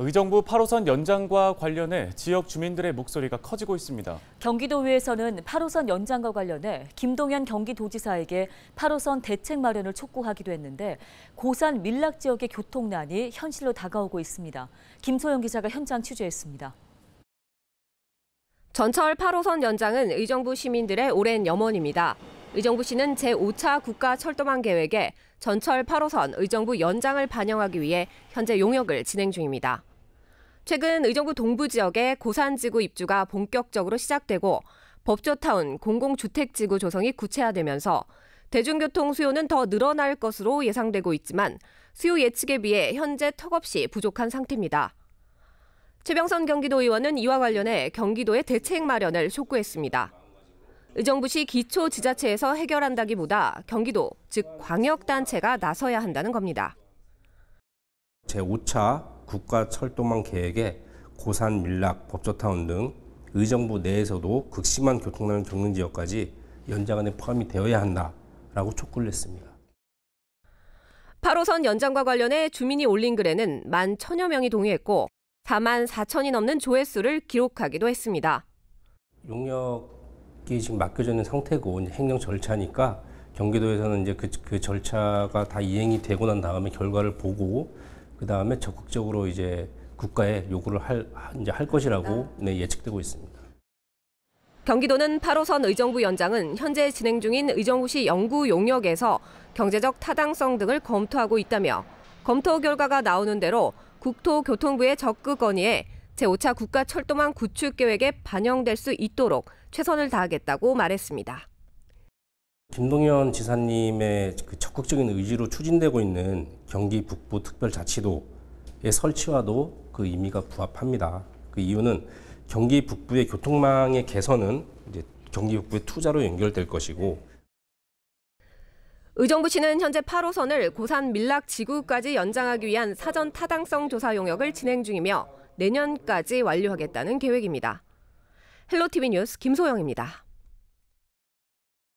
의정부 8호선 연장과 관련해 지역 주민들의 목소리가 커지고 있습니다. 경기도의회에서는 8호선 연장과 관련해 김동연 경기도지사에게 8호선 대책 마련을 촉구하기도 했는데 고산 밀락 지역의 교통난이 현실로 다가오고 있습니다. 김소영 기자가 현장 취재했습니다. 전철 8호선 연장은 의정부 시민들의 오랜 염원입니다. 의정부시는 제5차 국가 철도망 계획에 전철 8호선 의정부 연장을 반영하기 위해 현재 용역을 진행 중입니다. 최근 의정부 동부 지역의 고산지구 입주가 본격적으로 시작되고 법조타운 공공주택지구 조성이 구체화되면서 대중교통 수요는 더 늘어날 것으로 예상되고 있지만 수요 예측에 비해 현재 턱없이 부족한 상태입니다. 최병선 경기도 의원은 이와 관련해 경기도의 대책 마련을 촉구했습니다. 의정부시 기초 지자체에서 해결한다기보다 경기도, 즉 광역단체가 나서야 한다는 겁니다. 제5차 국가 철도망 계획에 고산, 밀락, 법조타운 등 의정부 내에서도 극심한 교통난을 겪는 지역까지 연장안에 포함이 되어야 한다라고 촉구를 했습니다. 8호선 연장과 관련해 주민이 올린 글에는 1만 천여 명이 동의했고 4만 4천이 넘는 조회수를 기록하기도 했습니다. 용역이 지금 맡겨져 있는 상태고 행정 절차니까 경기도에서는 이제 그, 그 절차가 다 이행이 되고 난 다음에 결과를 보고 그 다음에 적극적으로 이제 국가에 요구를 할, 이제 할 것이라고 아. 네, 예측되고 있습니다. 경기도는 8호선 의정부 연장은 현재 진행 중인 의정부시 연구 용역에서 경제적 타당성 등을 검토하고 있다며 검토 결과가 나오는 대로 국토교통부의 적극 건의에 제5차 국가 철도망 구축 계획에 반영될 수 있도록 최선을 다하겠다고 말했습니다. 김동현 지사님의 그 적극적인 의지로 추진되고 있는 경기 북부 특별자치도의 설치와도 그 의미가 부합합니다. 그 이유는 경기 북부의 교통망의 개선은 이제 경기 북부의 투자로 연결될 것이고 의정부시는 현재 8호선을 고산 밀락 지구까지 연장하기 위한 사전 타당성 조사 용역을 진행 중이며 내년까지 완료하겠다는 계획입니다. 헬로티비 뉴스 김소영입니다.